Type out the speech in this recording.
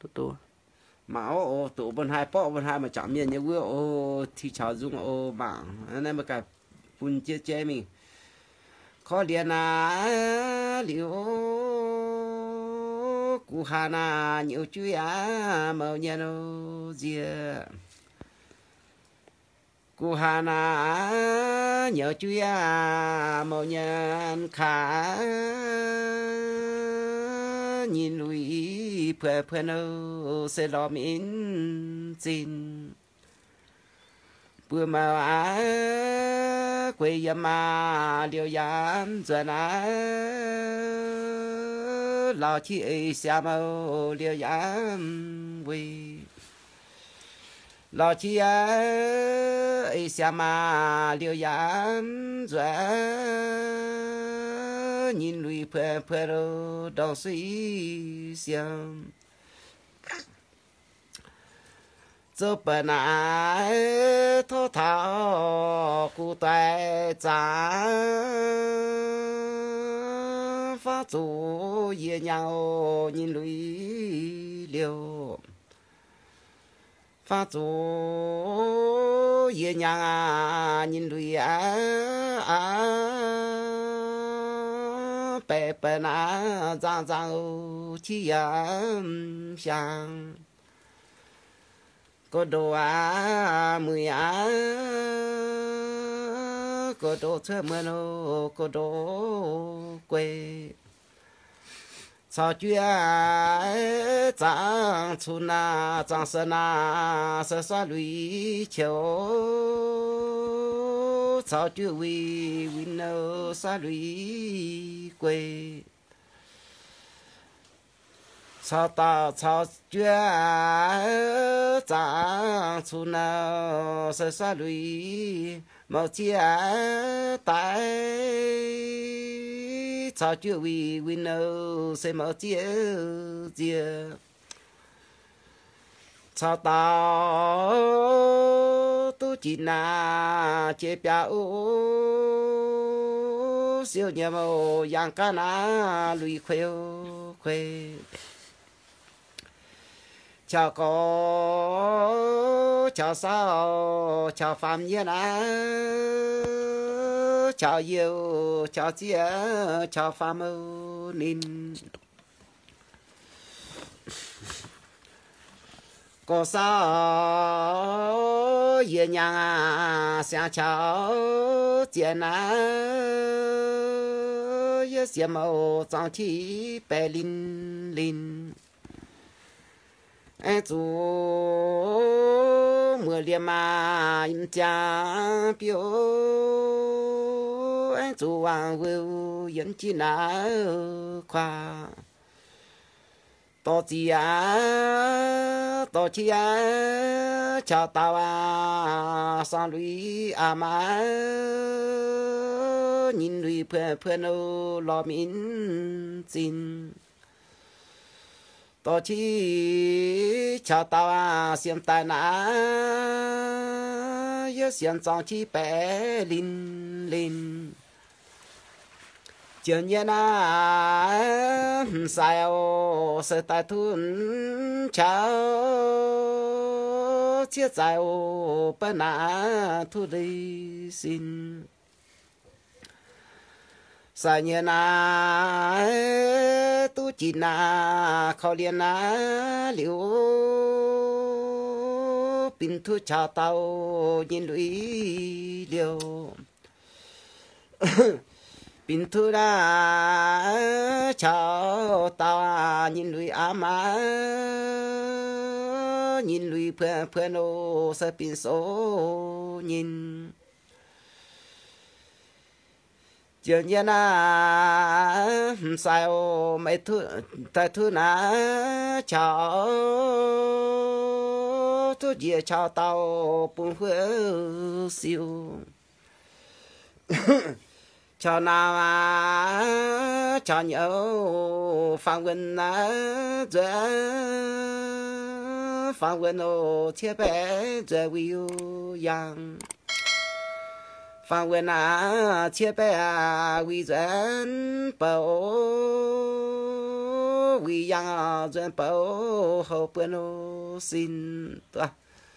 ตัวตัวมาโอ้ตัวบนหายป้อบนหายมาจามยันยังเว้โอ้ที่ชาวจุงโอ้บังอันนั้นมันกับปุ่นเจ๊เจ๊มิข้อเดียนะเหลียวกูหานาเหนียวจุยอาเมาเนียโนเจีย cô hà na nhớ chúa màu nhân khả nhìn lùi เพื่อเพื่อนเซลอมินจินเพื่อมาอาเกวยมาเดียวยามจะนาเราที่เอเชียมาเดียวยามวีเราที่เอเชียมาเดียวยามจะ nhìn lùi phê phê rô đào suy xiang cho bà nà thô thảo cụ tài trả phá chủ yên nhau nhìn lùi liều phá chủ yên nhau nhìn lùi á á bè bè na giang giang chi yam xiang cô đồ à mười à cô đồ chơi mưa nô cô đồ quê sao chưa giang chu na giang sơn na sơn sa lũy chiều sao chưa vi vi nô sa lũy quy sao ta sao chưa ta chú nào sẽ xa lụy mau chia tay sao chưa vì vì nào sẽ mau chia chia sao ta tu chỉ na chế biểu siêu nhà màu yang ca na lùi khuêu khuê chào có chào sao chào phạm như á chào yêu chào chia chào phạm nin có sao ye nhà xa cháu tiền á ye xe màu trong chi bè linh linh ai chú mưa liềm mà im cha biểu ai chú hoàng vưu yến chi nã khoa ตจียตจียชาตาวาสันลุยอามายินรุยเพื่อเพื่อนเอาลอมินจินตจีชาตาวาเสียงตานาเยเสียงจองจีเปลินลิน chưa nhớ na sao sẽ ta thun cháu chia giải ô bê na thu đi xin sa nhớ na tu chỉ na khó liên na liu bình thu cha tao nhìn lũy liều bình thư đã cháu ta nhìn lùi á má nhìn lùi phơi phơi nô sẽ bình số nhìn chuyện gì na sao mấy thứ tại thứ na cháu thứ gì cháu tao buồn hứa siêu cho na cho nhau phong quân na giữa phong quân ô chia bể giữa yêu yang phong quân na chia bể à vi dân bảo vi yang dân bảo hậu quân ô xin tuà